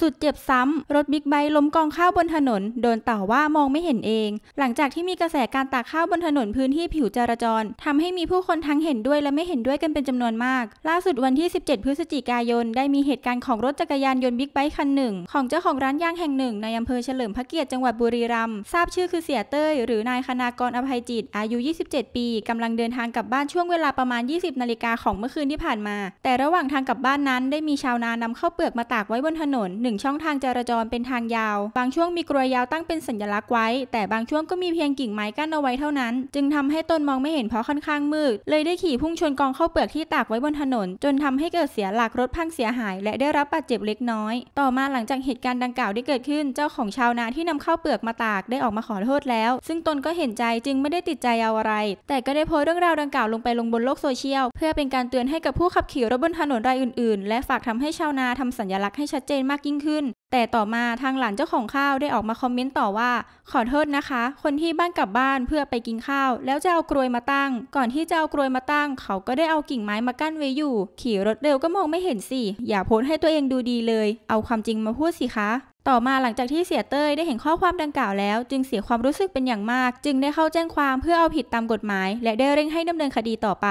สุดเจ็บซ้ำ รถบิ๊กไบค์ล้มกองข้าวบนถนน โดนต่อว่ามองไม่เห็นเองหลังจากที่มีกระแสการตากข้าวบนถนนพื้นที่ผิวจราจร ทำให้มีผู้คนทั้งเห็นด้วยและไม่เห็นด้วยกันเป็นจำนวนมาก ล่าสุดวันที่ 17พฤศจิกายน ได้มีเหตุการณ์ของรถจักรยานยนต์บิ๊กไบค์คันหนึ่ง ของเจ้าของร้านย่างแห่งหนึ่ง ในอำเภอเฉลิมพระเกียรติจังหวัดบุรีรัมย์ทราบชื่อคือเสียเต้ยหรือนายคณากรอภัยจิตอายุ 27 ปีกำลังเดินทางกลับบ้านช่วงเวลาประมาณ 20นาฬิกาของเมื่อคืนที่ผ่านมา แต่ระหว่างทางกลับบ้านนั้นได้มีชาวนานำข้าวเปลือกมาตากไว้บนถนนนึ่งช่องทางจราจรเป็นทางยาว บางช่วงมีกลวยยาวตั้งเป็นสัญลักษณ์ไว้ แต่บางช่วงก็มีเพียงกิ่งไม้กั้นเอาไว้เท่านั้น จึงทำให้ตนมองไม่เห็นเพราะค่อนข้างมืดเลยได้ขี่พุ่งชนกองข้าวเปลือกที่ตากไว้บนถนน จนทำให้เกิดเสียหลักรถพังเสียหายและได้รับบาดเจ็บเล็กน้อย ต่อมาหลังจากเหตุการณ์ดังกล่าวได้เกิดขึ้น เจ้าของชาวนาที่นำข้าวเปลือกมาตากได้ออกมาขอโทษแล้ว ซึ่งตนก็เห็นใจจึงไม่ได้ติดใจเอาอะไร แต่ก็ได้โพสต์เรื่องราวดังกล่าวลงไปลงบนโลกโซเชียลเพื่อเป็นการเตือนให้กับผู้ขับขี่รถบนถนนรายอื่นๆ และฝากทำให้ชาวนาทำสัญลักษณ์ให้ชัดเจนมากยิ่งิ่งขึ้น แต่ต่อมาทางหลานเจ้าของข้าวได้ออกมาคอมเมนต์ต่อว่า ขอโทษนะคะ คนที่บ้านกลับบ้านเพื่อไปกินข้าว แล้วจะเอากรวยมาตั้ง ก่อนที่จะเอากรวยมาตั้ง เขาก็ได้เอากิ่งไม้มากั้นไว้อยู่ ขี่รถเร็วก็มองไม่เห็นสิ อย่าโพสให้ตัวเองดูดีเลย เอาความจริงมาพูดสิคะ ต่อมาหลังจากที่เสียเต้ยได้เห็นข้อความดังกล่าวแล้ว จึงเสียความรู้สึกเป็นอย่างมาก จึงได้เข้าแจ้งความเพื่อเอาผิดตามกฎหมายและได้เร่งให้ดำเนินคดีต่อไป